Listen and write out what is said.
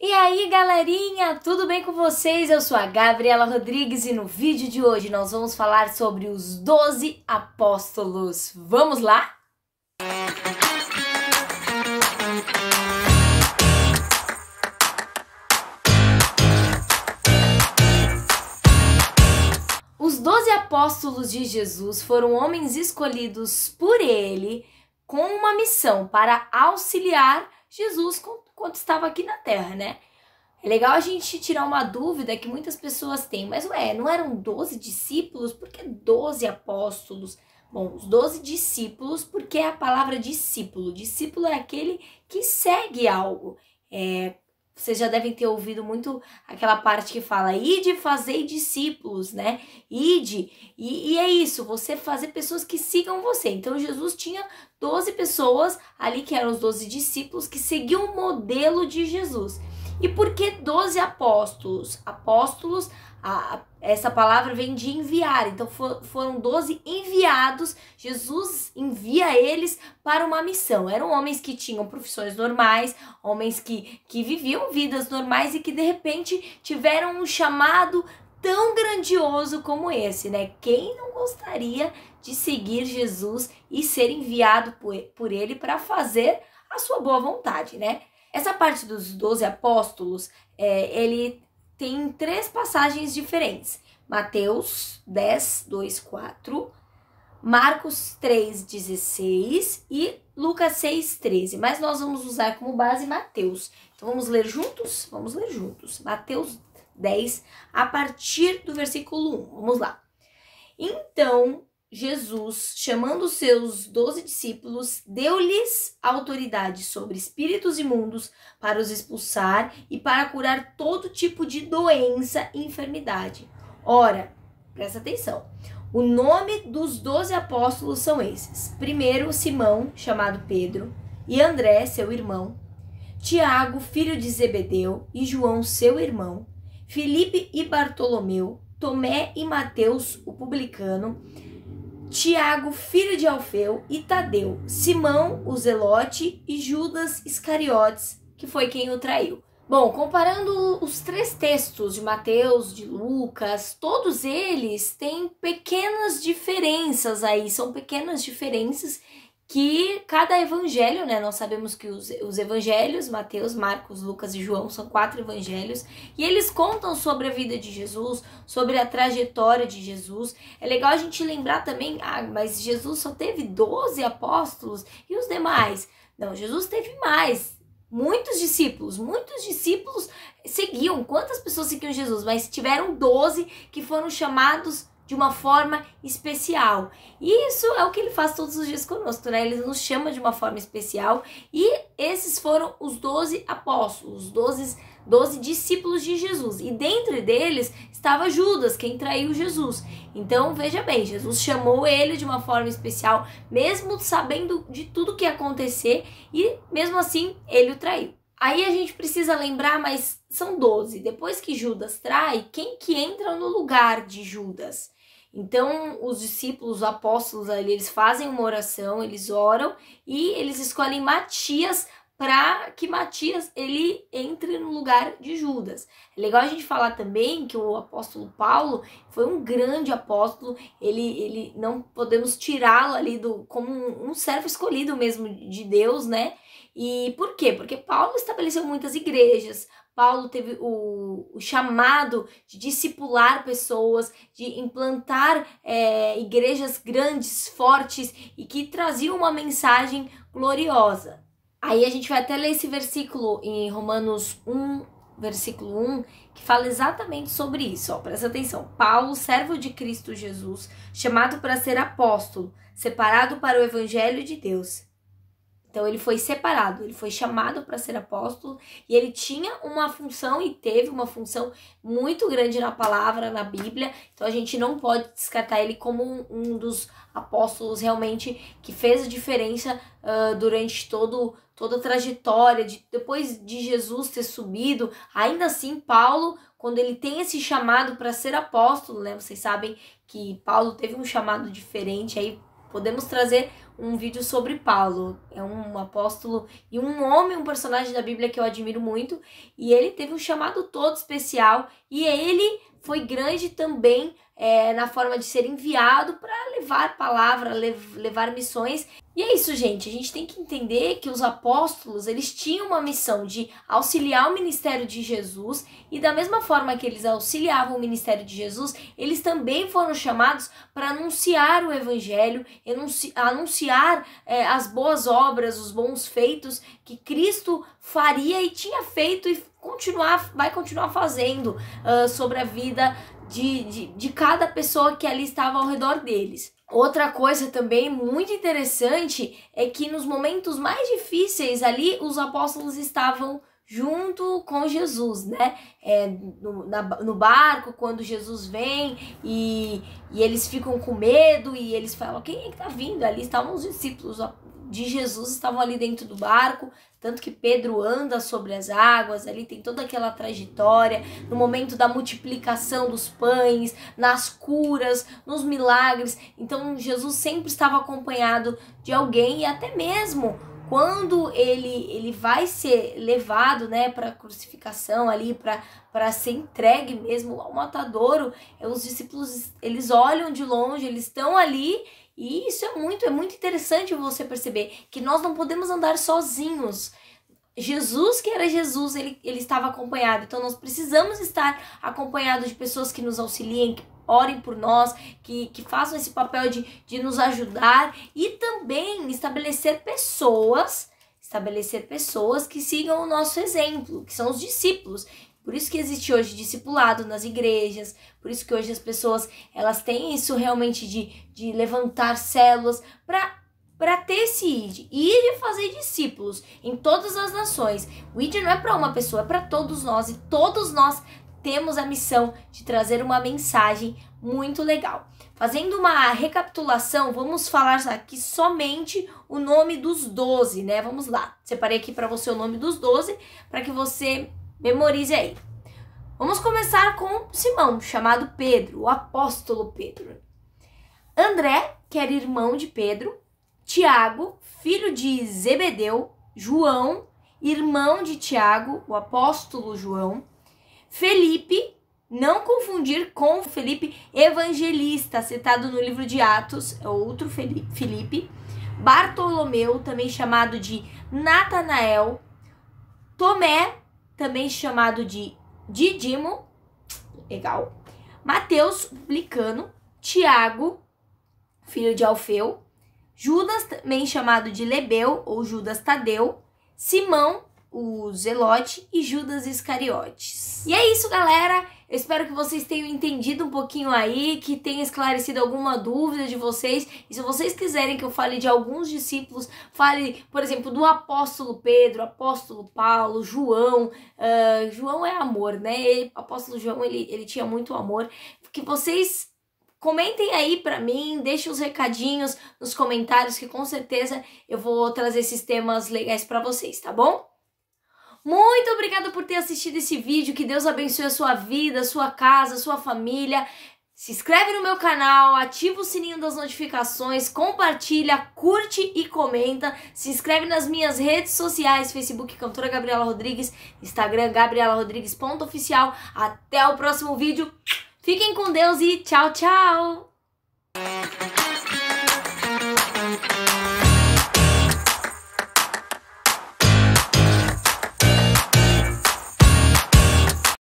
E aí, galerinha, tudo bem com vocês? Eu sou a Gabriela Rodrigues e no vídeo de hoje nós vamos falar sobre os 12 apóstolos. Vamos lá? Os 12 apóstolos de Jesus foram homens escolhidos por ele com uma missão para auxiliar Jesus com quando estava aqui na Terra, né? É legal a gente tirar uma dúvida que muitas pessoas têm, mas ué, não eram 12 discípulos? Por que 12 apóstolos? Bom, os 12 discípulos, porque é a palavra discípulo. Discípulo é aquele que segue algo. É, vocês já devem ter ouvido muito aquela parte que fala: ide fazer discípulos, né? Ide. E, e é isso, você fazer pessoas que sigam você. Então, Jesus tinha 12 pessoas ali, que eram os 12 discípulos, que seguiam o modelo de Jesus. E por que 12 apóstolos? Apóstolos, a, essa palavra vem de enviar. Então for, foram 12 enviados. Jesus envia eles para uma missão. Eram homens que tinham profissões normais, homens que, que viviam vidas normais e que de repente tiveram um chamado tão grandioso como esse, né? Quem não gostaria de seguir Jesus e ser enviado por, por ele para fazer a sua boa vontade, né? Essa parte dos 12 apóstolos, é, ele tem três passagens diferentes. Mateus 10, 2, 4, Marcos 3, 16 e Lucas 6, 13. Mas nós vamos usar como base Mateus. Então vamos ler juntos? Vamos ler juntos. Mateus 10, a partir do versículo 1. Vamos lá. Então Jesus, chamando seus doze discípulos, deu-lhes autoridade sobre espíritos imundos para os expulsar e para curar todo tipo de doença e enfermidade. Ora, presta atenção. O nome dos doze apóstolos são esses: primeiro, Simão, chamado Pedro, e André, seu irmão, Tiago, filho de Zebedeu, e João, seu irmão, Felipe e Bartolomeu, Tomé e Mateus, o publicano. Tiago, filho de Alfeu, e Tadeu, Simão, o Zelote e Judas Iscariotes, que foi quem o traiu. Bom, comparando os três textos de Mateus, de Lucas, todos eles têm pequenas diferenças aí, são pequenas diferenças que cada evangelho, né? Nós sabemos que os, os evangelhos, Mateus, Marcos, Lucas e João, são quatro evangelhos, e eles contam sobre a vida de Jesus, sobre a trajetória de Jesus. É legal a gente lembrar também, ah, mas Jesus só teve 12 apóstolos e os demais. Não, Jesus teve mais. Muitos discípulos, muitos discípulos seguiam. Quantas pessoas seguiam Jesus? Mas tiveram 12 que foram chamados de uma forma especial. E isso é o que ele faz todos os dias conosco, né? Ele nos chama de uma forma especial. E esses foram os 12 apóstolos, os 12, 12 discípulos de Jesus. E dentre deles estava Judas, quem traiu Jesus. Então, veja bem, Jesus chamou ele de uma forma especial, mesmo sabendo de tudo que ia acontecer, e mesmo assim ele o traiu. Aí a gente precisa lembrar, mas são 12. Depois que Judas trai, quem que entra no lugar de Judas? Então, os discípulos, os apóstolos ali, eles fazem uma oração, eles oram e eles escolhem Matias para que Matias ele entre no lugar de Judas. É legal a gente falar também que o apóstolo Paulo foi um grande apóstolo, ele, ele não podemos tirá-lo ali do como um servo escolhido mesmo de Deus, né? E por quê? Porque Paulo estabeleceu muitas igrejas, Paulo teve o, o chamado de discipular pessoas, de implantar é, igrejas grandes, fortes e que traziam uma mensagem gloriosa. Aí a gente vai até ler esse versículo em Romanos 1, versículo 1, que fala exatamente sobre isso. Ó, presta atenção. Paulo, servo de Cristo Jesus, chamado para ser apóstolo, separado para o evangelho de Deus então ele foi separado, ele foi chamado para ser apóstolo e ele tinha uma função e teve uma função muito grande na palavra, na Bíblia. Então a gente não pode descartar ele como um, dos apóstolos realmente que fez a diferença uh, durante todo toda a trajetória de, depois de Jesus ter subido. Ainda assim, Paulo, quando ele tem esse chamado para ser apóstolo, né? Vocês sabem que Paulo teve um chamado diferente aí. Podemos trazer um vídeo sobre Paulo. É um apóstolo e um homem, um personagem da Bíblia que eu admiro muito. E ele teve um chamado todo especial e ele foi grande também é, na forma de ser enviado para levar palavra, lev levar missões. E é isso, gente. A gente tem que entender que os apóstolos eles tinham uma missão de auxiliar o ministério de Jesus e da mesma forma que eles auxiliavam o ministério de Jesus, eles também foram chamados para anunciar o evangelho, anunci anunciar é, as boas obras, os bons feitos que Cristo faria e tinha feito e continuar vai continuar fazendo uh, sobre a vida de, de, de cada pessoa que ali estava ao redor deles. Outra coisa também muito interessante é que nos momentos mais difíceis ali os apóstolos estavam junto com Jesus, né? É, no, na, no barco, quando Jesus vem e, e eles ficam com medo e eles falam: quem é que tá vindo? Ali estavam os discípulos, de Jesus estavam ali dentro do barco, tanto que Pedro anda sobre as águas, ali tem toda aquela trajetória, no momento da multiplicação dos pães, nas curas, nos milagres. Então Jesus sempre estava acompanhado de alguém e até mesmo quando ele ele vai ser levado, né, para crucificação ali, para para ser entregue mesmo ao matadouro, é, os discípulos eles olham de longe, eles estão ali e isso é muito, é muito interessante você perceber que nós não podemos andar sozinhos. Jesus, que era Jesus, ele, ele estava acompanhado. Então nós precisamos estar acompanhados de pessoas que nos auxiliem, que orem por nós, que, que façam esse papel de, de nos ajudar e também estabelecer pessoas estabelecer pessoas que sigam o nosso exemplo, que são os discípulos. Por isso que existe hoje discipulado nas igrejas, por isso que hoje as pessoas elas têm isso realmente de, de levantar células para para ter esse id, ir e é fazer discípulos em todas as nações. O id não é para uma pessoa, é para todos nós e todos nós temos a missão de trazer uma mensagem muito legal. Fazendo uma recapitulação, vamos falar aqui somente o nome dos 12, né? Vamos lá. Separei aqui para você o nome dos 12 para que você Memorize aí. Vamos começar com Simão, chamado Pedro, o apóstolo Pedro. André, que era irmão de Pedro, Tiago, filho de Zebedeu, João, irmão de Tiago, o apóstolo João, Felipe, não confundir com Felipe Evangelista, citado no livro de Atos, é outro Felipe, Bartolomeu, também chamado de Natanael, Tomé, também chamado de Didimo, legal, Mateus, publicano, Tiago, filho de Alfeu, Judas, também chamado de Lebeu ou Judas Tadeu, Simão, o Zelote e Judas Iscariotes. E é isso, galera. Eu espero que vocês tenham entendido um pouquinho aí, que tenha esclarecido alguma dúvida de vocês. E se vocês quiserem que eu fale de alguns discípulos, fale, por exemplo, do apóstolo Pedro, apóstolo Paulo, João. Uh, João é amor, né? Ele, apóstolo João, ele, ele tinha muito amor. Que vocês Comentem aí para mim, deixem os recadinhos nos comentários que com certeza eu vou trazer esses temas legais para vocês, tá bom? Muito obrigada por ter assistido esse vídeo. Que Deus abençoe a sua vida, a sua casa, a sua família. Se inscreve no meu canal, ativa o sininho das notificações, compartilha, curte e comenta. Se inscreve nas minhas redes sociais, Facebook Cantora Gabriela Rodrigues, Instagram gabrielarodrigues.oficial. ponto oficial. Até o próximo vídeo. Fiquem com Deus e tchau, tchau.